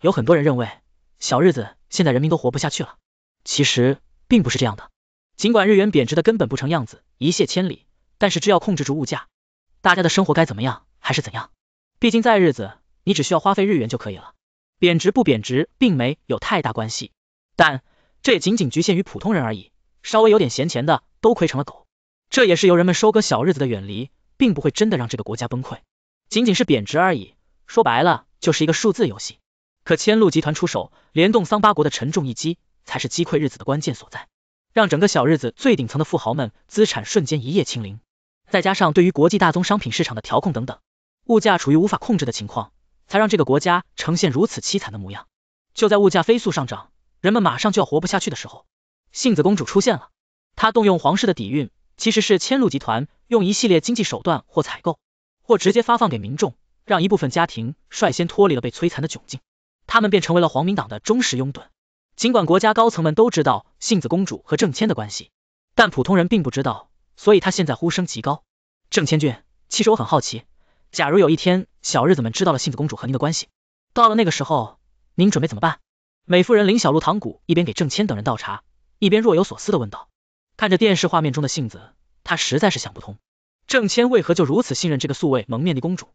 有很多人认为小日子现在人民都活不下去了，其实并不是这样的。尽管日元贬值的根本不成样子，一泻千里，但是只要控制住物价，大家的生活该怎么样还是怎样。毕竟在日子，你只需要花费日元就可以了，贬值不贬值并没有太大关系。但这也仅仅局限于普通人而已，稍微有点闲钱的都亏成了狗。这也是由人们收割小日子的远离，并不会真的让这个国家崩溃，仅仅是贬值而已。说白了就是一个数字游戏。可千鹿集团出手，联动桑巴国的沉重一击，才是击溃日子的关键所在，让整个小日子最顶层的富豪们资产瞬间一夜清零。再加上对于国际大宗商品市场的调控等等，物价处于无法控制的情况，才让这个国家呈现如此凄惨的模样。就在物价飞速上涨，人们马上就要活不下去的时候，杏子公主出现了。她动用皇室的底蕴，其实是千鹿集团用一系列经济手段或采购，或直接发放给民众，让一部分家庭率先脱离了被摧残的窘境。他们便成为了黄明党的忠实拥趸。尽管国家高层们都知道杏子公主和郑谦的关系，但普通人并不知道，所以她现在呼声极高。郑谦君，其实我很好奇，假如有一天小日子们知道了杏子公主和您的关系，到了那个时候，您准备怎么办？美妇人林小璐唐古一边给郑谦等人倒茶，一边若有所思地问道。看着电视画面中的杏子，她实在是想不通，郑谦为何就如此信任这个素未蒙面的公主。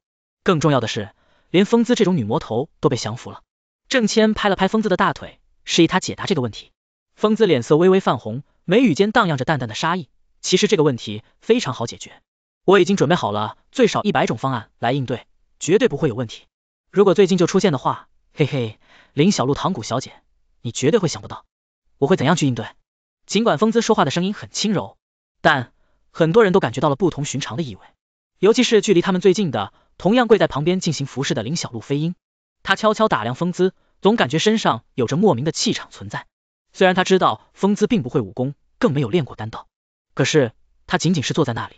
更重要的是，连风姿这种女魔头都被降服了。郑谦拍了拍疯子的大腿，示意他解答这个问题。疯子脸色微微泛红，眉宇间荡漾着淡淡的杀意。其实这个问题非常好解决，我已经准备好了最少一百种方案来应对，绝对不会有问题。如果最近就出现的话，嘿嘿，林小璐唐古小姐，你绝对会想不到我会怎样去应对。尽管疯子说话的声音很轻柔，但很多人都感觉到了不同寻常的意味，尤其是距离他们最近的，同样跪在旁边进行服侍的林小璐飞鹰。他悄悄打量风姿，总感觉身上有着莫名的气场存在。虽然他知道风姿并不会武功，更没有练过丹道，可是他仅仅是坐在那里，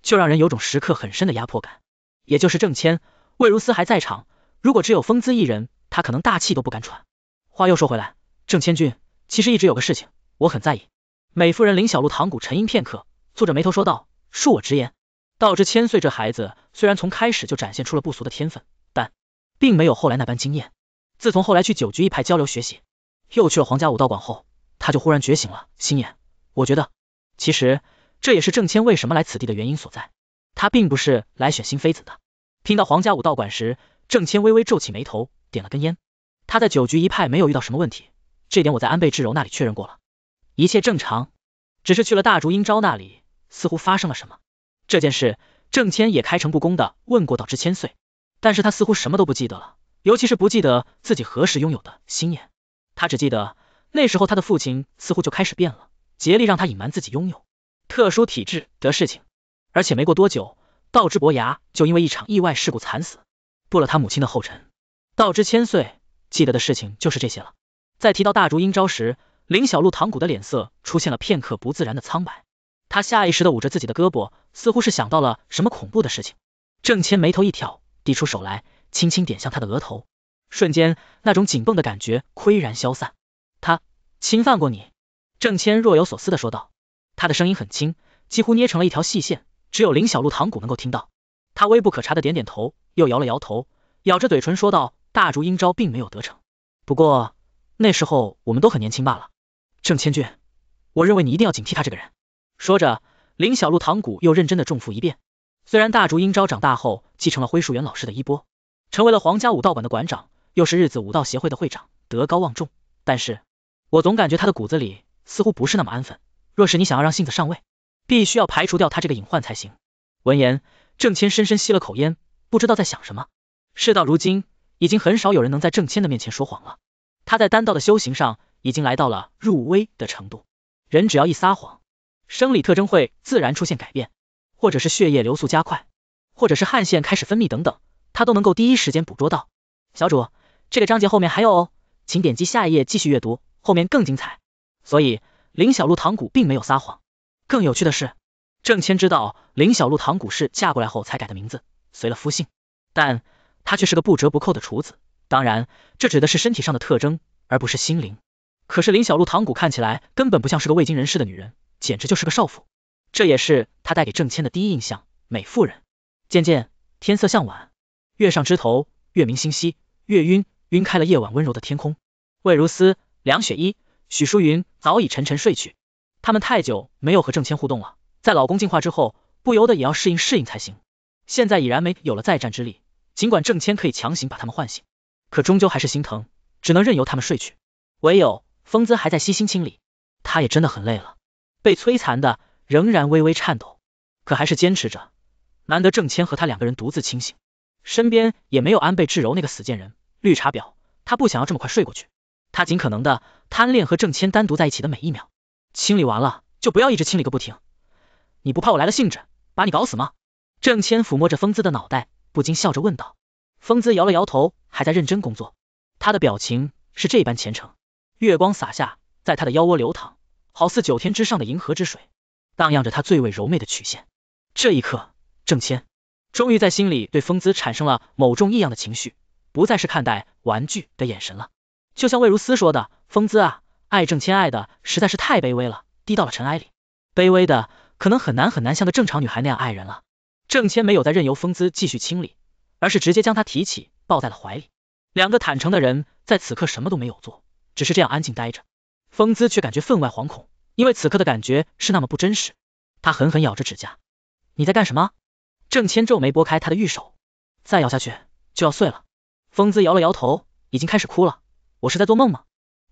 就让人有种时刻很深的压迫感。也就是郑谦、魏如斯还在场，如果只有风姿一人，他可能大气都不敢喘。话又说回来，郑千钧其实一直有个事情，我很在意。美夫人林小璐堂鼓沉吟片刻，蹙着眉头说道：“恕我直言，道之千岁这孩子，虽然从开始就展现出了不俗的天分。”并没有后来那般惊艳。自从后来去九局一派交流学习，又去了皇家武道馆后，他就忽然觉醒了心眼。我觉得，其实这也是郑谦为什么来此地的原因所在。他并不是来选新妃子的。听到皇家武道馆时，郑谦微微皱起眉头，点了根烟。他在九局一派没有遇到什么问题，这点我在安倍智柔那里确认过了，一切正常。只是去了大竹英昭那里，似乎发生了什么。这件事，郑谦也开诚布公的问过道之千岁。但是他似乎什么都不记得了，尤其是不记得自己何时拥有的心眼。他只记得那时候他的父亲似乎就开始变了，竭力让他隐瞒自己拥有特殊体质的事情。而且没过多久，道之伯牙就因为一场意外事故惨死，步了他母亲的后尘。道之千岁记得的事情就是这些了。在提到大竹英昭时，林小璐唐古的脸色出现了片刻不自然的苍白，他下意识的捂着自己的胳膊，似乎是想到了什么恐怖的事情。郑谦眉头一挑。递出手来，轻轻点向他的额头，瞬间那种紧绷的感觉岿然消散。他侵犯过你？郑谦若有所思的说道，他的声音很轻，几乎捏成了一条细线，只有林小璐唐古能够听到。他微不可察的点点头，又摇了摇头，咬着嘴唇说道：“大竹英昭并没有得逞，不过那时候我们都很年轻罢了。”郑千俊，我认为你一定要警惕他这个人。说着，林小璐唐古又认真的重复一遍，虽然大竹英昭长大后。继承了灰树原老师的衣钵，成为了皇家武道馆的馆长，又是日子武道协会的会长，德高望重。但是，我总感觉他的骨子里似乎不是那么安分。若是你想要让杏子上位，必须要排除掉他这个隐患才行。闻言，郑谦深深吸了口烟，不知道在想什么。事到如今，已经很少有人能在郑谦的面前说谎了。他在丹道的修行上已经来到了入微的程度，人只要一撒谎，生理特征会自然出现改变，或者是血液流速加快。或者是汗腺开始分泌等等，他都能够第一时间捕捉到。小主，这个章节后面还有哦，请点击下一页继续阅读，后面更精彩。所以林小璐唐古并没有撒谎。更有趣的是，郑谦知道林小璐唐古是嫁过来后才改的名字，随了夫姓。但她却是个不折不扣的厨子，当然，这指的是身体上的特征，而不是心灵。可是林小璐唐古看起来根本不像是个未经人事的女人，简直就是个少妇，这也是她带给郑谦的第一印象——美妇人。渐渐天色向晚，月上枝头，月明星稀，月晕晕开了夜晚温柔的天空。魏如斯、梁雪依、许淑云早已沉沉睡去，他们太久没有和郑谦互动了，在老公进化之后，不由得也要适应适应才行。现在已然没有了再战之力，尽管郑谦可以强行把他们唤醒，可终究还是心疼，只能任由他们睡去。唯有风姿还在悉心清理，她也真的很累了，被摧残的仍然微微颤抖，可还是坚持着。难得郑谦和他两个人独自清醒，身边也没有安倍智柔那个死贱人绿茶婊，他不想要这么快睡过去，他尽可能的贪恋和郑谦单独在一起的每一秒。清理完了就不要一直清理个不停，你不怕我来了兴致把你搞死吗？郑谦抚摸着风姿的脑袋，不禁笑着问道。风姿摇了摇头，还在认真工作，他的表情是这般虔诚。月光洒下，在他的腰窝流淌，好似九天之上的银河之水，荡漾着他最为柔媚的曲线。这一刻。郑千终于在心里对风姿产生了某种异样的情绪，不再是看待玩具的眼神了。就像魏如斯说的，风姿啊，爱郑千爱的实在是太卑微了，低到了尘埃里，卑微的可能很难很难像个正常女孩那样爱人了。郑千没有再任由风姿继续清理，而是直接将她提起抱在了怀里。两个坦诚的人在此刻什么都没有做，只是这样安静待着。风姿却感觉分外惶恐，因为此刻的感觉是那么不真实。他狠狠咬着指甲，你在干什么？郑千皱眉拨开他的玉手，再咬下去就要碎了。风姿摇了摇头，已经开始哭了。我是在做梦吗？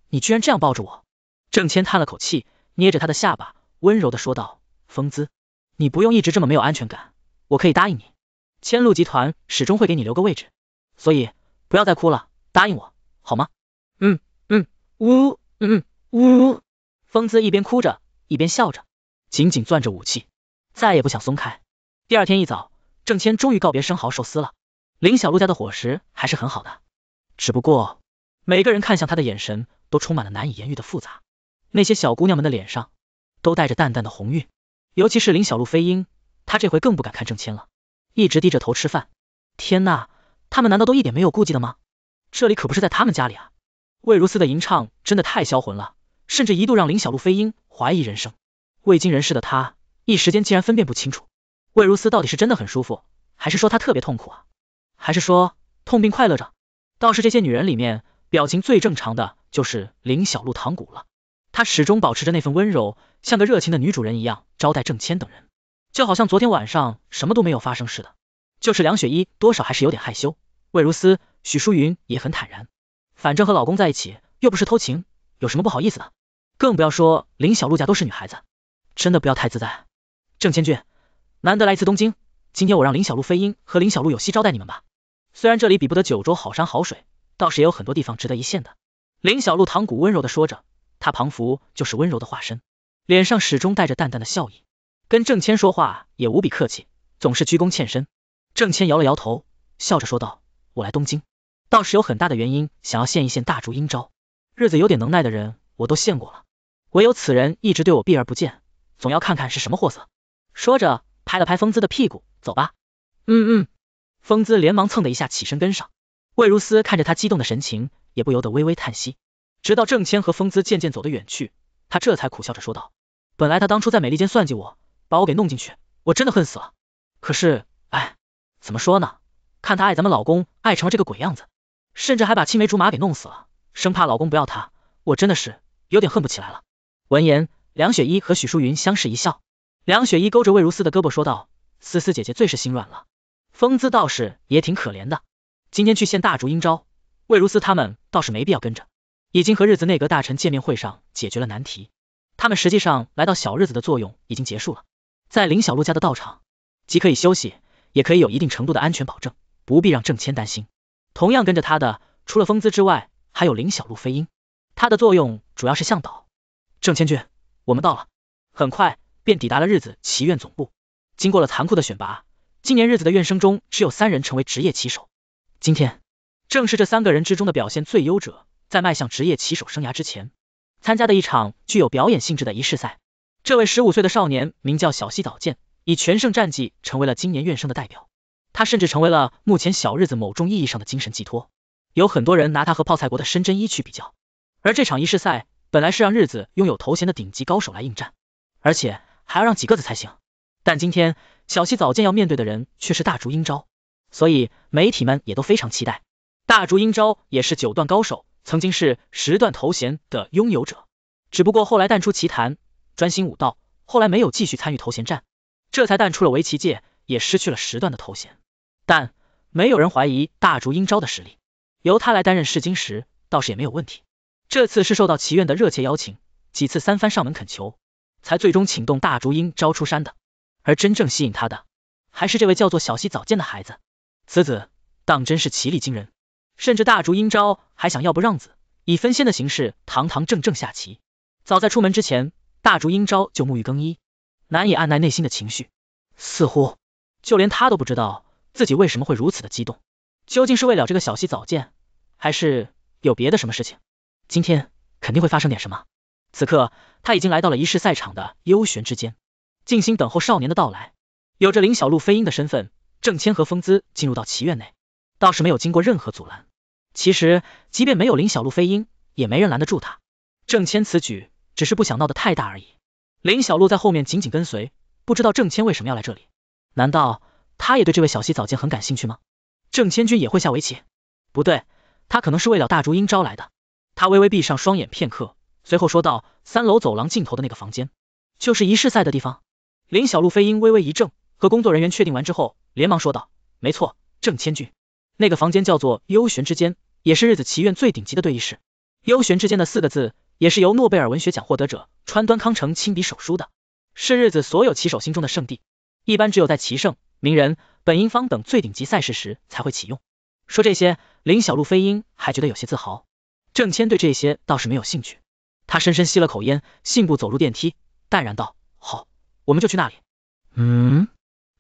你居然这样抱着我！郑千叹了口气，捏着他的下巴，温柔的说道：“风姿，你不用一直这么没有安全感，我可以答应你，千路集团始终会给你留个位置，所以不要再哭了，答应我好吗？”嗯嗯呜嗯嗯呜。风姿一边哭着一边笑着，紧紧攥着武器，再也不想松开。第二天一早，郑千终于告别生蚝寿司了。林小璐家的伙食还是很好的，只不过每个人看向他的眼神都充满了难以言喻的复杂。那些小姑娘们的脸上都带着淡淡的红晕，尤其是林小璐、飞鹰，她这回更不敢看郑千了，一直低着头吃饭。天呐，他们难道都一点没有顾忌的吗？这里可不是在他们家里啊！魏如斯的吟唱真的太销魂了，甚至一度让林小璐、飞鹰怀疑人生。未经人事的他，一时间竟然分辨不清楚。魏如斯到底是真的很舒服，还是说她特别痛苦啊？还是说痛并快乐着？倒是这些女人里面，表情最正常的就是林小璐唐古了，她始终保持着那份温柔，像个热情的女主人一样招待郑千等人，就好像昨天晚上什么都没有发生似的。就是梁雪依多少还是有点害羞，魏如斯、许淑云也很坦然，反正和老公在一起又不是偷情，有什么不好意思的？更不要说林小璐家都是女孩子，真的不要太自在。郑千俊。难得来一次东京，今天我让林小璐、飞鹰和林小璐有戏招待你们吧。虽然这里比不得九州好山好水，倒是也有很多地方值得一现的。林小璐堂鼓温柔的说着，他庞福就是温柔的化身，脸上始终带着淡淡的笑意，跟郑谦说话也无比客气，总是鞠躬欠身。郑谦摇了摇头，笑着说道：“我来东京，倒是有很大的原因，想要现一现大竹英招。日子有点能耐的人我都献过了，唯有此人一直对我避而不见，总要看看是什么货色。”说着。拍了拍风姿的屁股，走吧。嗯嗯，风姿连忙蹭的一下起身跟上。魏如斯看着他激动的神情，也不由得微微叹息。直到郑谦和风姿渐渐走得远去，他这才苦笑着说道：“本来他当初在美利坚算计我，把我给弄进去，我真的恨死了。可是，哎，怎么说呢？看他爱咱们老公爱成了这个鬼样子，甚至还把青梅竹马给弄死了，生怕老公不要他，我真的是有点恨不起来了。”闻言，梁雪依和许淑云相视一笑。梁雪依勾着魏如斯的胳膊说道：“思思姐姐最是心软了，风姿倒是也挺可怜的。今天去献大竹阴招，魏如斯他们倒是没必要跟着。已经和日子内阁大臣见面会上解决了难题，他们实际上来到小日子的作用已经结束了，在林小璐家的道场，既可以休息，也可以有一定程度的安全保证，不必让郑谦担心。同样跟着他的，除了风姿之外，还有林小璐飞鹰，他的作用主要是向导。郑千君，我们到了，很快。”便抵达了日子棋院总部。经过了残酷的选拔，今年日子的院生中只有三人成为职业棋手。今天，正是这三个人之中的表现最优者，在迈向职业棋手生涯之前，参加的一场具有表演性质的仪式赛。这位十五岁的少年名叫小西早见，以全胜战绩成为了今年院生的代表。他甚至成为了目前小日子某种意义上的精神寄托，有很多人拿他和泡菜国的深真一去比较。而这场仪式赛本来是让日子拥有头衔的顶级高手来应战，而且。还要让几个字才行，但今天小西早见要面对的人却是大竹英昭，所以媒体们也都非常期待。大竹英昭也是九段高手，曾经是十段头衔的拥有者，只不过后来淡出棋坛，专心武道，后来没有继续参与头衔战，这才淡出了围棋界，也失去了十段的头衔。但没有人怀疑大竹英昭的实力，由他来担任试金石倒是也没有问题。这次是受到棋院的热切邀请，几次三番上门恳求。才最终请动大竹英昭出山的，而真正吸引他的，还是这位叫做小西早见的孩子。此子当真是奇力惊人，甚至大竹英昭还想要不让子以分仙的形式堂堂正正下棋。早在出门之前，大竹英昭就沐浴更衣，难以按捺内心的情绪，似乎就连他都不知道自己为什么会如此的激动，究竟是为了这个小西早见，还是有别的什么事情？今天肯定会发生点什么。此刻他已经来到了仪式赛场的幽玄之间，静心等候少年的到来。有着林小璐飞鹰的身份，郑谦和风姿进入到棋院内，倒是没有经过任何阻拦。其实，即便没有林小璐飞鹰，也没人拦得住他。郑谦此举只是不想闹得太大而已。林小璐在后面紧紧跟随，不知道郑谦为什么要来这里？难道他也对这位小溪早见很感兴趣吗？郑谦君也会下围棋？不对，他可能是为了大竹鹰招来的。他微微闭上双眼片刻。随后说道：“三楼走廊尽头的那个房间，就是仪式赛的地方。”林小璐飞鹰微微一怔，和工作人员确定完之后，连忙说道：“没错，郑千军那个房间叫做幽玄之间，也是日子棋院最顶级的对弈室。幽玄之间的四个字，也是由诺贝尔文学奖获得者川端康成亲笔手书的，是日子所有棋手心中的圣地。一般只有在棋圣、名人、本因坊等最顶级赛事时才会启用。”说这些，林小璐飞鹰还觉得有些自豪。郑千对这些倒是没有兴趣。他深深吸了口烟，信步走入电梯，淡然道：“好，我们就去那里。”嗯，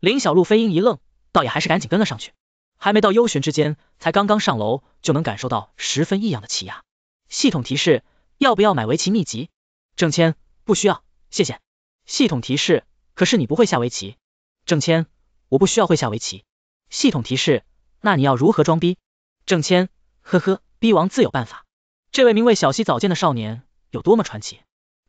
林小璐、飞鹰一愣，倒也还是赶紧跟了上去。还没到幽玄之间，才刚刚上楼，就能感受到十分异样的气压。系统提示：要不要买围棋秘籍？郑谦，不需要，谢谢。系统提示：可是你不会下围棋。郑谦，我不需要会下围棋。系统提示：那你要如何装逼？郑谦，呵呵，逼王自有办法。这位名为小溪早见的少年。有多么传奇，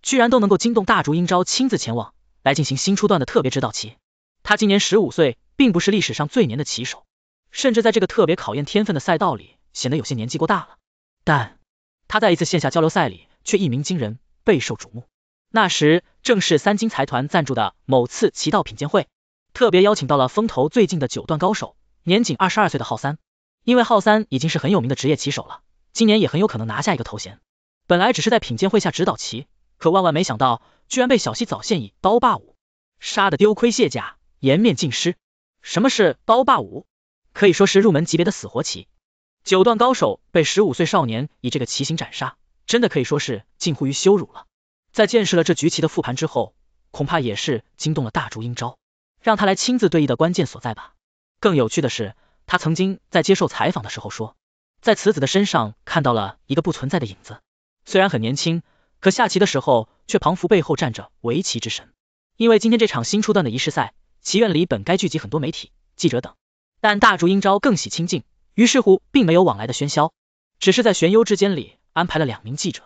居然都能够惊动大竹英昭亲自前往来进行新初段的特别指导棋。他今年十五岁，并不是历史上最年的棋手，甚至在这个特别考验天分的赛道里显得有些年纪过大了。但他在一次线下交流赛里却一鸣惊人，备受瞩目。那时正是三金财团赞助的某次棋道品鉴会，特别邀请到了风头最近的九段高手，年仅二十二岁的浩三。因为浩三已经是很有名的职业棋手了，今年也很有可能拿下一个头衔。本来只是在品鉴会下指导棋，可万万没想到，居然被小西早现以刀霸五杀的丢盔卸甲，颜面尽失。什么是刀霸五？可以说是入门级别的死活棋。九段高手被十五岁少年以这个棋形斩杀，真的可以说是近乎于羞辱了。在见识了这局棋的复盘之后，恐怕也是惊动了大竹英昭，让他来亲自对弈的关键所在吧。更有趣的是，他曾经在接受采访的时候说，在此子的身上看到了一个不存在的影子。虽然很年轻，可下棋的时候却仿佛背后站着围棋之神。因为今天这场新出段的仪式赛，棋院里本该聚集很多媒体、记者等，但大竹英昭更喜清近，于是乎并没有往来的喧嚣，只是在玄幽之间里安排了两名记者。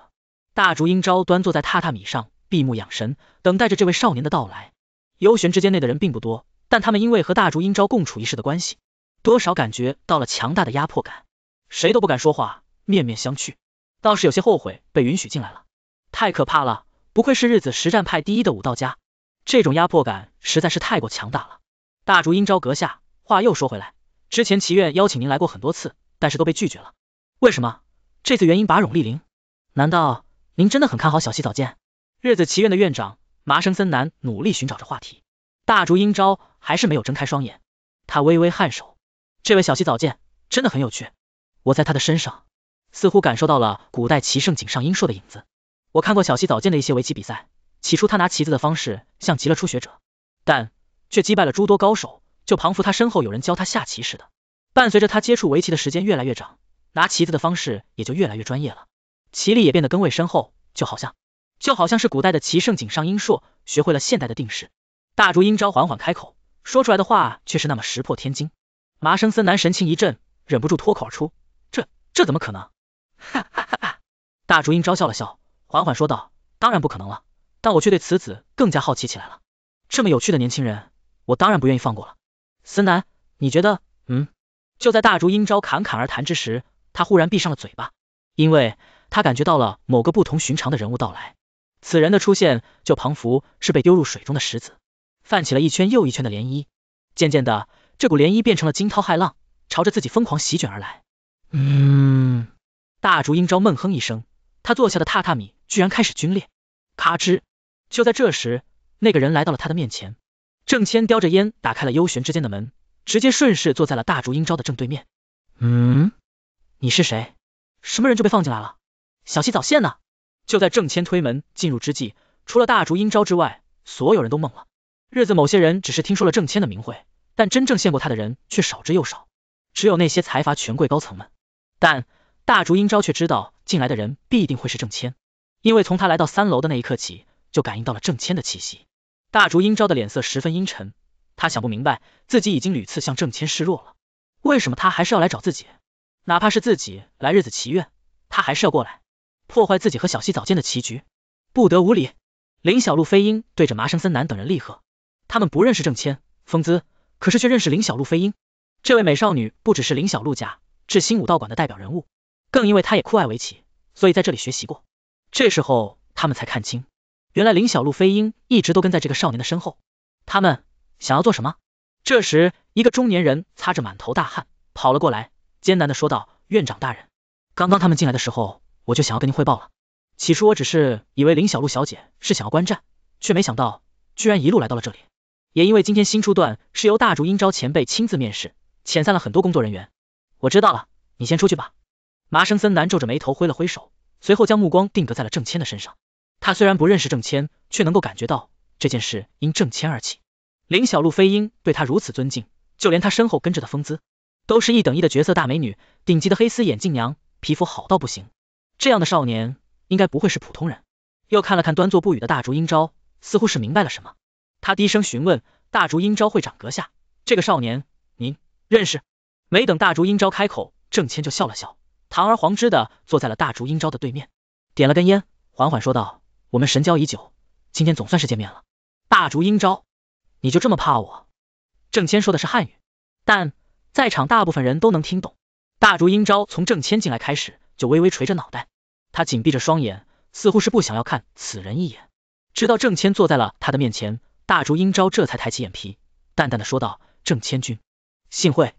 大竹英昭端坐在榻榻米上，闭目养神，等待着这位少年的到来。幽玄之间内的人并不多，但他们因为和大竹英昭共处一室的关系，多少感觉到了强大的压迫感，谁都不敢说话，面面相觑。倒是有些后悔被允许进来了，太可怕了！不愧是日子实战派第一的武道家，这种压迫感实在是太过强大了。大竹英昭阁下，话又说回来，之前祈愿邀请您来过很多次，但是都被拒绝了。为什么？这次原因？把冗立林？难道您真的很看好小西早见？日子祈愿的院长麻生森男努力寻找着话题，大竹英昭还是没有睁开双眼。他微微颔首，这位小西早见真的很有趣，我在他的身上。似乎感受到了古代棋圣井上英硕的影子。我看过小西早见的一些围棋比赛，起初他拿棋子的方式像极了初学者，但却击败了诸多高手，就彷佛他身后有人教他下棋似的。伴随着他接触围棋的时间越来越长，拿棋子的方式也就越来越专业了，棋力也变得更为深厚，就好像，就好像是古代的棋圣井上英硕学会了现代的定式。大竹英昭缓缓开口，说出来的话却是那么石破天惊。麻生森男神情一震，忍不住脱口而出：这，这怎么可能？哈哈哈哈大竹英昭笑了笑，缓缓说道：“当然不可能了，但我却对此子更加好奇起来了。这么有趣的年轻人，我当然不愿意放过了。”司南，你觉得？嗯。就在大竹英昭侃侃而谈之时，他忽然闭上了嘴巴，因为他感觉到了某个不同寻常的人物到来。此人的出现，就彷佛是被丢入水中的石子，泛起了一圈又一圈的涟漪。渐渐的，这股涟漪变成了惊涛骇浪，朝着自己疯狂席卷而来。嗯。大竹英昭闷哼一声，他坐下的榻榻米居然开始龟裂，咔吱！就在这时，那个人来到了他的面前。郑谦叼着烟打开了幽玄之间的门，直接顺势坐在了大竹英昭的正对面。嗯，你是谁？什么人就被放进来了？小溪早现呢？就在郑谦推门进入之际，除了大竹英昭之外，所有人都懵了。日子，某些人只是听说了郑谦的名讳，但真正见过他的人却少之又少，只有那些财阀、权贵、高层们。但大竹英昭却知道进来的人必定会是郑谦，因为从他来到三楼的那一刻起，就感应到了郑谦的气息。大竹英昭的脸色十分阴沉，他想不明白，自己已经屡次向郑谦示弱了，为什么他还是要来找自己？哪怕是自己来日子棋院，他还是要过来破坏自己和小溪早间的棋局，不得无礼！林小璐、飞鹰对着麻生森南等人厉喝，他们不认识郑谦、风姿，可是却认识林小璐、飞鹰。这位美少女不只是林小璐家至新武道馆的代表人物。更因为他也酷爱围棋，所以在这里学习过。这时候他们才看清，原来林小璐、飞鹰一直都跟在这个少年的身后。他们想要做什么？这时，一个中年人擦着满头大汗跑了过来，艰难的说道：“院长大人，刚刚他们进来的时候，我就想要跟您汇报了。起初我只是以为林小璐小姐是想要观战，却没想到居然一路来到了这里。也因为今天新出段是由大竹英昭前辈亲自面试，遣散了很多工作人员。我知道了，你先出去吧。”麻生森男皱着眉头，挥了挥手，随后将目光定格在了郑谦的身上。他虽然不认识郑谦，却能够感觉到这件事因郑谦而起。林小璐、飞鹰对他如此尊敬，就连他身后跟着的风姿，都是一等一的绝色大美女，顶级的黑丝眼镜娘，皮肤好到不行。这样的少年，应该不会是普通人。又看了看端坐不语的大竹英昭，似乎是明白了什么，他低声询问大竹英昭会长阁下，这个少年您认识？没等大竹英昭开口，郑谦就笑了笑。堂而皇之的坐在了大竹英昭的对面，点了根烟，缓缓说道：“我们神交已久，今天总算是见面了。大竹英昭，你就这么怕我？”郑谦说的是汉语，但在场大部分人都能听懂。大竹英昭从郑谦进来开始就微微垂着脑袋，他紧闭着双眼，似乎是不想要看此人一眼。直到郑谦坐在了他的面前，大竹英昭这才抬起眼皮，淡淡的说道：“郑谦君，幸会，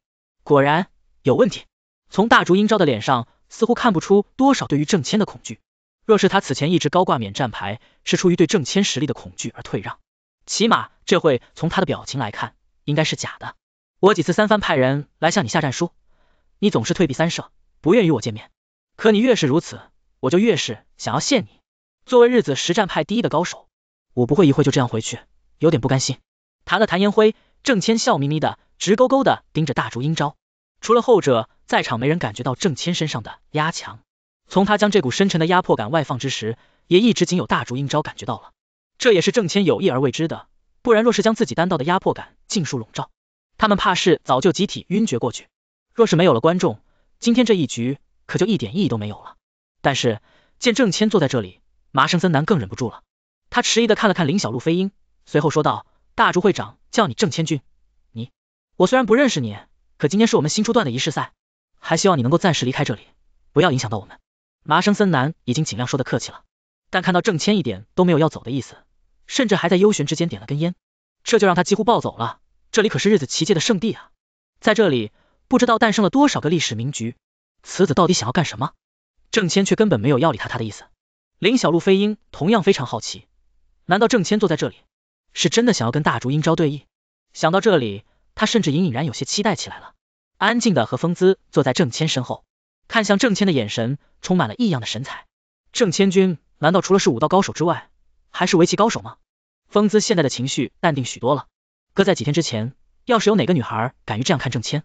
果然有问题。”从大竹英昭的脸上似乎看不出多少对于郑谦的恐惧。若是他此前一直高挂免战牌，是出于对郑谦实力的恐惧而退让，起码这会从他的表情来看，应该是假的。我几次三番派人来向你下战书，你总是退避三舍，不愿与我见面。可你越是如此，我就越是想要陷你。作为日子实战派第一的高手，我不会一会就这样回去，有点不甘心。谈了弹烟灰，郑谦笑眯眯的，直勾勾的盯着大竹英昭。除了后者。在场没人感觉到郑谦身上的压强，从他将这股深沉的压迫感外放之时，也一直仅有大竹英昭感觉到了。这也是郑谦有意而为之的，不然若是将自己单道的压迫感尽数笼罩，他们怕是早就集体晕厥过去。若是没有了观众，今天这一局可就一点意义都没有了。但是见郑谦坐在这里，麻生森男更忍不住了，他迟疑的看了看林小璐、飞鹰，随后说道：“大竹会长叫你郑千君，你我虽然不认识你，可今天是我们新出段的仪式赛。”还希望你能够暂时离开这里，不要影响到我们。麻生森男已经尽量说的客气了，但看到郑谦一点都没有要走的意思，甚至还在幽玄之间点了根烟，这就让他几乎暴走了。这里可是日子棋界的圣地啊，在这里不知道诞生了多少个历史名局，此子到底想要干什么？郑谦却根本没有要理他他的意思。林小璐、飞鹰同样非常好奇，难道郑谦坐在这里，是真的想要跟大竹英昭对弈？想到这里，他甚至隐隐然有些期待起来了。安静的和风姿坐在郑谦身后，看向郑谦的眼神充满了异样的神采。郑谦君，难道除了是武道高手之外，还是围棋高手吗？风姿现在的情绪淡定许多了，搁在几天之前，要是有哪个女孩敢于这样看郑谦，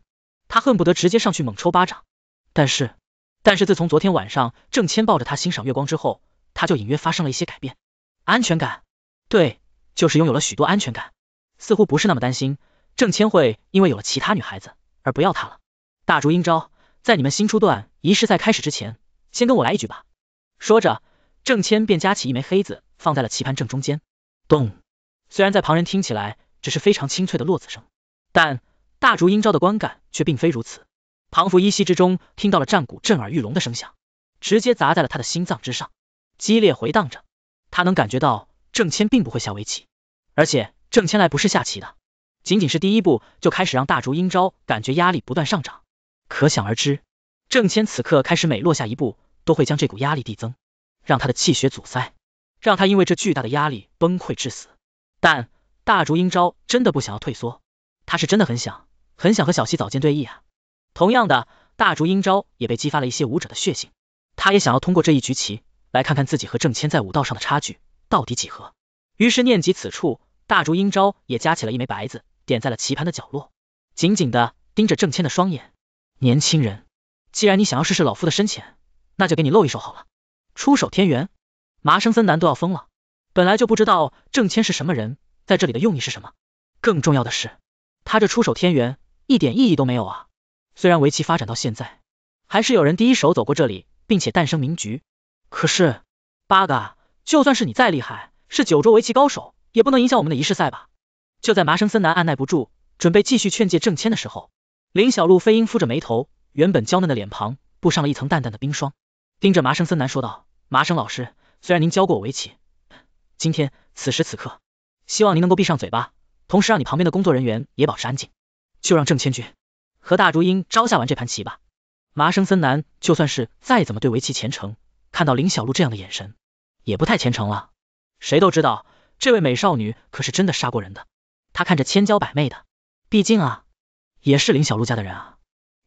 她恨不得直接上去猛抽巴掌。但是，但是自从昨天晚上郑谦抱着她欣赏月光之后，她就隐约发生了一些改变。安全感，对，就是拥有了许多安全感，似乎不是那么担心郑千会因为有了其他女孩子。而不要他了。大竹英昭，在你们新初段仪式赛开始之前，先跟我来一局吧。说着，郑谦便夹起一枚黑子，放在了棋盘正中间。咚！虽然在旁人听起来只是非常清脆的落子声，但大竹英昭的观感却并非如此。庞福依稀之中听到了战鼓震耳欲聋的声响，直接砸在了他的心脏之上，激烈回荡着。他能感觉到郑谦并不会下围棋，而且郑谦来不是下棋的。仅仅是第一步就开始让大竹英昭感觉压力不断上涨，可想而知，郑谦此刻开始每落下一步都会将这股压力递增，让他的气血阻塞，让他因为这巨大的压力崩溃致死。但大竹英昭真的不想要退缩，他是真的很想很想和小西早见对弈啊。同样的，大竹英昭也被激发了一些武者的血性，他也想要通过这一局棋来看看自己和郑谦在武道上的差距到底几何。于是念及此处，大竹英昭也夹起了一枚白子。点在了棋盘的角落，紧紧的盯着郑谦的双眼。年轻人，既然你想要试试老夫的深浅，那就给你露一手好了。出手天元，麻生森南都要疯了。本来就不知道郑谦是什么人，在这里的用意是什么。更重要的是，他这出手天元一点意义都没有啊。虽然围棋发展到现在，还是有人第一手走过这里，并且诞生名局。可是，八嘎！就算是你再厉害，是九州围棋高手，也不能影响我们的仪式赛吧？就在麻生森南按耐不住，准备继续劝诫郑谦的时候，林小璐飞鹰敷着眉头，原本娇嫩的脸庞布上了一层淡淡的冰霜，盯着麻生森南说道：“麻生老师，虽然您教过我围棋，今天此时此刻，希望您能够闭上嘴巴，同时让你旁边的工作人员也保持安静，就让郑谦君和大竹英招下完这盘棋吧。”麻生森南就算是再怎么对围棋虔诚，看到林小璐这样的眼神，也不太虔诚了。谁都知道，这位美少女可是真的杀过人的。他看着千娇百媚的，毕竟啊，也是林小璐家的人啊。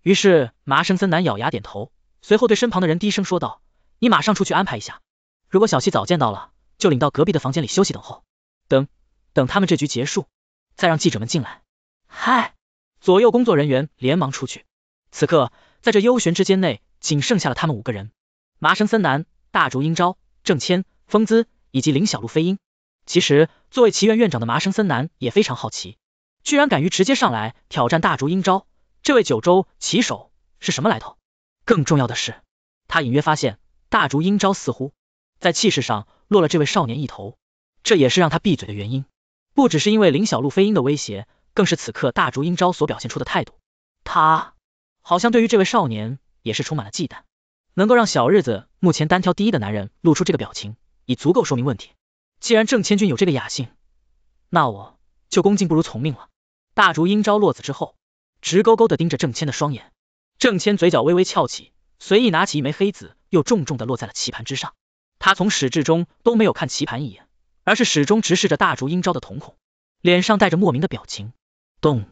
于是麻生森男咬牙点头，随后对身旁的人低声说道：“你马上出去安排一下，如果小西早见到了，就领到隔壁的房间里休息等候。等等他们这局结束，再让记者们进来。”嗨，左右工作人员连忙出去。此刻，在这幽玄之间内，仅剩下了他们五个人：麻生森男、大竹英昭、郑谦、风姿以及林小璐、飞鹰。其实，作为棋院院长的麻生森男也非常好奇，居然敢于直接上来挑战大竹英昭这位九州棋手是什么来头。更重要的是，他隐约发现大竹英昭似乎在气势上落了这位少年一头，这也是让他闭嘴的原因。不只是因为林小璐飞鹰的威胁，更是此刻大竹英昭所表现出的态度，他好像对于这位少年也是充满了忌惮。能够让小日子目前单挑第一的男人露出这个表情，已足够说明问题。既然郑千钧有这个雅兴，那我就恭敬不如从命了。大竹英昭落子之后，直勾勾的盯着郑千的双眼。郑千嘴角微微翘起，随意拿起一枚黑子，又重重的落在了棋盘之上。他从始至终都没有看棋盘一眼，而是始终直视着大竹英昭的瞳孔，脸上带着莫名的表情。咚，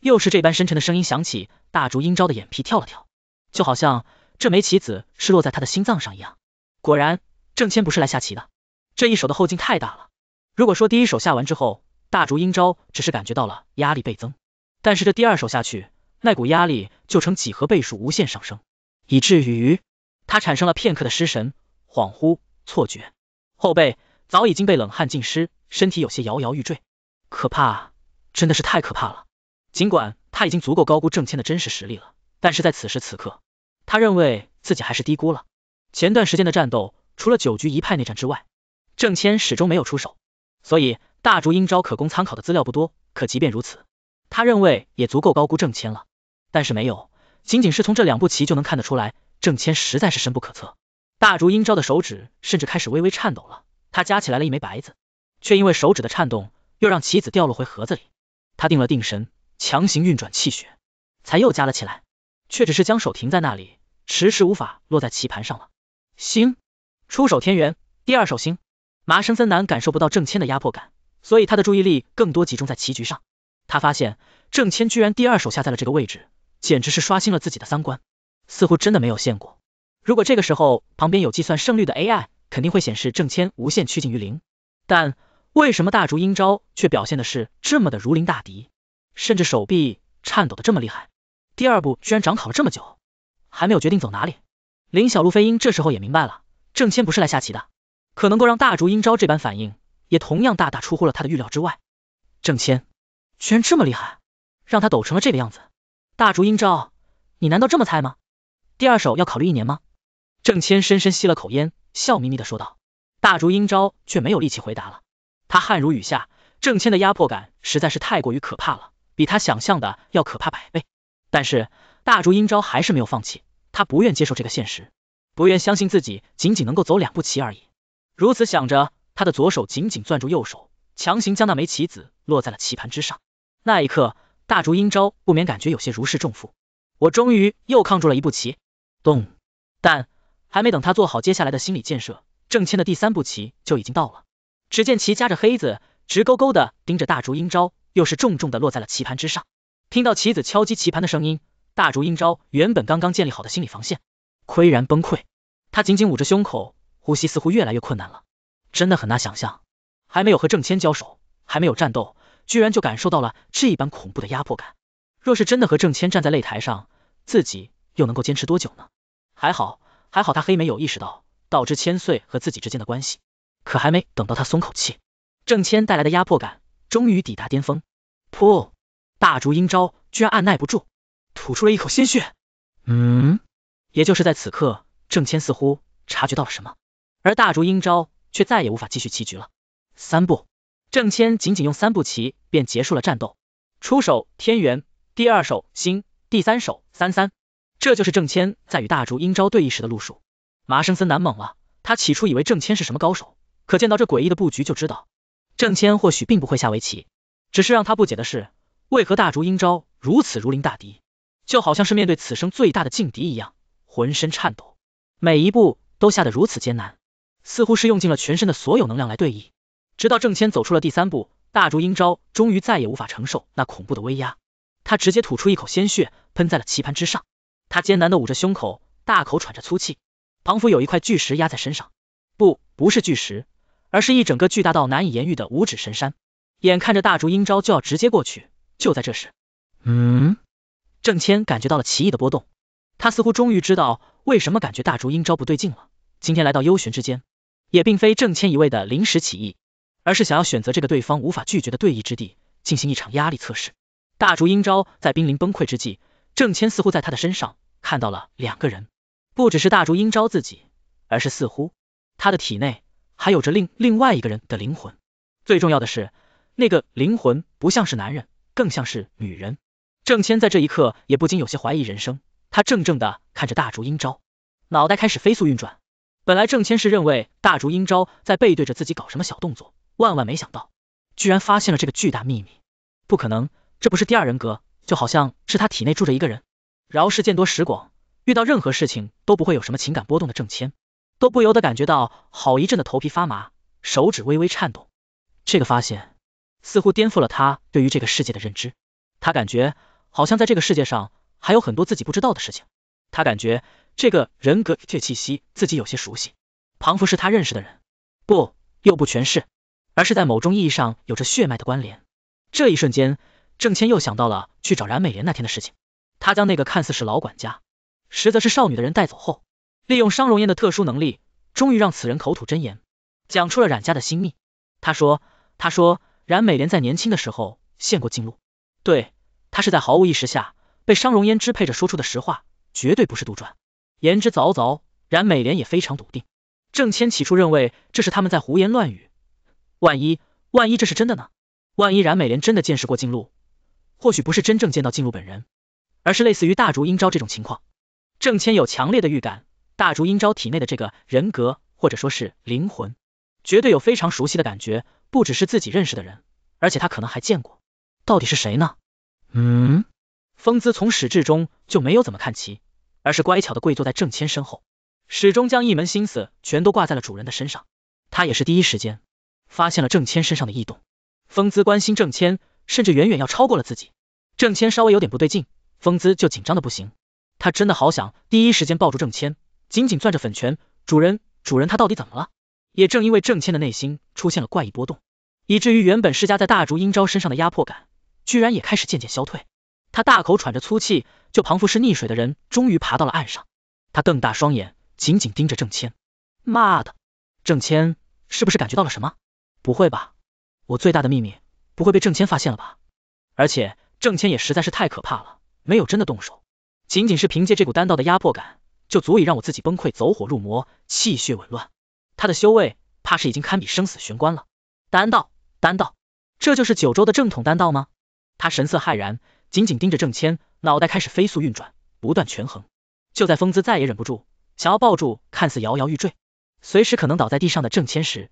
又是这般深沉的声音响起，大竹英昭的眼皮跳了跳，就好像这枚棋子是落在他的心脏上一样。果然，郑千不是来下棋的。这一手的后劲太大了。如果说第一手下完之后，大竹阴招只是感觉到了压力倍增，但是这第二手下去，那股压力就成几何倍数无限上升，以至于他产生了片刻的失神、恍惚、错觉，后背早已经被冷汗浸湿，身体有些摇摇欲坠。可怕，真的是太可怕了！尽管他已经足够高估郑谦的真实实力了，但是在此时此刻，他认为自己还是低估了。前段时间的战斗，除了九局一派内战之外，郑谦始终没有出手，所以大竹阴招可供参考的资料不多。可即便如此，他认为也足够高估郑谦了。但是没有，仅仅是从这两步棋就能看得出来，郑谦实在是深不可测。大竹阴招的手指甚至开始微微颤抖了，他夹起来了一枚白子，却因为手指的颤动，又让棋子掉落回盒子里。他定了定神，强行运转气血，才又夹了起来，却只是将手停在那里，迟迟无法落在棋盘上了。星，出手天元，第二手星。麻生森男感受不到郑谦的压迫感，所以他的注意力更多集中在棋局上。他发现郑谦居然第二手下在了这个位置，简直是刷新了自己的三观，似乎真的没有限过。如果这个时候旁边有计算胜率的 AI，肯定会显示郑谦无限趋近于零。但为什么大竹英昭却表现的是这么的如临大敌，甚至手臂颤抖的这么厉害？第二步居然长考了这么久，还没有决定走哪里？林小路飞鹰这时候也明白了，郑谦不是来下棋的。可能够让大竹英昭这般反应，也同样大大出乎了他的预料之外。郑谦居然这么厉害，让他抖成了这个样子。大竹英昭，你难道这么菜吗？第二手要考虑一年吗？郑谦深深吸了口烟，笑眯眯的说道。大竹英昭却没有力气回答了，他汗如雨下。郑谦的压迫感实在是太过于可怕了，比他想象的要可怕百倍。但是大竹英昭还是没有放弃，他不愿接受这个现实，不愿相信自己仅仅能够走两步棋而已。如此想着，他的左手紧紧攥住右手，强行将那枚棋子落在了棋盘之上。那一刻，大竹英昭不免感觉有些如释重负，我终于又抗住了一步棋。咚！但还没等他做好接下来的心理建设，郑谦的第三步棋就已经到了。只见其夹着黑子，直勾勾的盯着大竹英昭，又是重重的落在了棋盘之上。听到棋子敲击棋盘的声音，大竹英昭原本刚刚建立好的心理防线，岿然崩溃。他紧紧捂着胸口。呼吸似乎越来越困难了，真的很难想象，还没有和郑谦交手，还没有战斗，居然就感受到了这一般恐怖的压迫感。若是真的和郑谦站在擂台上，自己又能够坚持多久呢？还好，还好他黑眉有意识到导致千岁和自己之间的关系，可还没等到他松口气，郑谦带来的压迫感终于抵达巅峰，噗，大竹英昭居然按耐不住，吐出了一口鲜血。嗯，也就是在此刻，郑谦似乎察觉到了什么。而大竹英昭却再也无法继续棋局了。三步，郑谦仅仅用三步棋便结束了战斗。出手天元，第二手星，第三手三三。这就是郑谦在与大竹英昭对弈时的路数。麻生森难猛了，他起初以为郑谦是什么高手，可见到这诡异的布局就知道，郑谦或许并不会下围棋。只是让他不解的是，为何大竹英昭如此如临大敌，就好像是面对此生最大的劲敌一样，浑身颤抖，每一步都下得如此艰难。似乎是用尽了全身的所有能量来对弈，直到郑谦走出了第三步，大竹阴招终于再也无法承受那恐怖的威压，他直接吐出一口鲜血，喷在了棋盘之上。他艰难的捂着胸口，大口喘着粗气。仿佛有一块巨石压在身上，不，不是巨石，而是一整个巨大到难以言喻的五指神山。眼看着大竹阴招就要直接过去，就在这时，嗯，郑谦感觉到了奇异的波动，他似乎终于知道为什么感觉大竹阴招不对劲了。今天来到幽玄之间。也并非郑谦一味的临时起意，而是想要选择这个对方无法拒绝的对弈之地，进行一场压力测试。大竹英昭在濒临崩溃之际，郑谦似乎在他的身上看到了两个人，不只是大竹英昭自己，而是似乎他的体内还有着另另外一个人的灵魂。最重要的是，那个灵魂不像是男人，更像是女人。郑谦在这一刻也不禁有些怀疑人生，他怔怔的看着大竹英昭，脑袋开始飞速运转。本来郑谦是认为大竹英昭在背对着自己搞什么小动作，万万没想到，居然发现了这个巨大秘密。不可能，这不是第二人格，就好像是他体内住着一个人。饶氏见多识广，遇到任何事情都不会有什么情感波动的郑谦，都不由得感觉到好一阵的头皮发麻，手指微微颤动。这个发现似乎颠覆了他对于这个世界的认知，他感觉好像在这个世界上还有很多自己不知道的事情。他感觉这个人格这气息自己有些熟悉，庞福是他认识的人，不又不全是，而是在某种意义上有着血脉的关联。这一瞬间，郑谦又想到了去找冉美莲那天的事情。他将那个看似是老管家，实则是少女的人带走后，利用商容烟的特殊能力，终于让此人口吐真言，讲出了冉家的心密。他说，他说，冉美莲在年轻的时候献过禁路，对他是在毫无意识下被商容烟支配着说出的实话。绝对不是杜撰，言之凿凿。冉美莲也非常笃定。郑谦起初认为这是他们在胡言乱语，万一万一这是真的呢？万一冉美莲真的见识过静露，或许不是真正见到静露本人，而是类似于大竹英昭这种情况。郑谦有强烈的预感，大竹英昭体内的这个人格，或者说是灵魂，绝对有非常熟悉的感觉，不只是自己认识的人，而且他可能还见过，到底是谁呢？嗯。风姿从始至终就没有怎么看齐，而是乖巧的跪坐在郑谦身后，始终将一门心思全都挂在了主人的身上。他也是第一时间发现了郑谦身上的异动。风姿关心郑谦，甚至远远要超过了自己。郑谦稍微有点不对劲，风姿就紧张的不行。他真的好想第一时间抱住郑谦，紧紧攥着粉拳。主人，主人，他到底怎么了？也正因为郑谦的内心出现了怪异波动，以至于原本施加在大竹英昭身上的压迫感，居然也开始渐渐消退。他大口喘着粗气，就仿佛是溺水的人，终于爬到了岸上。他瞪大双眼，紧紧盯着郑谦。妈的，郑谦是不是感觉到了什么？不会吧，我最大的秘密不会被郑谦发现了吧？而且郑谦也实在是太可怕了，没有真的动手，仅仅是凭借这股丹道的压迫感，就足以让我自己崩溃、走火入魔、气血紊乱。他的修为怕是已经堪比生死玄关了。丹道，丹道，这就是九州的正统丹道吗？他神色骇然。紧紧盯着郑谦，脑袋开始飞速运转，不断权衡。就在风姿再也忍不住，想要抱住看似摇摇欲坠，随时可能倒在地上的郑谦时，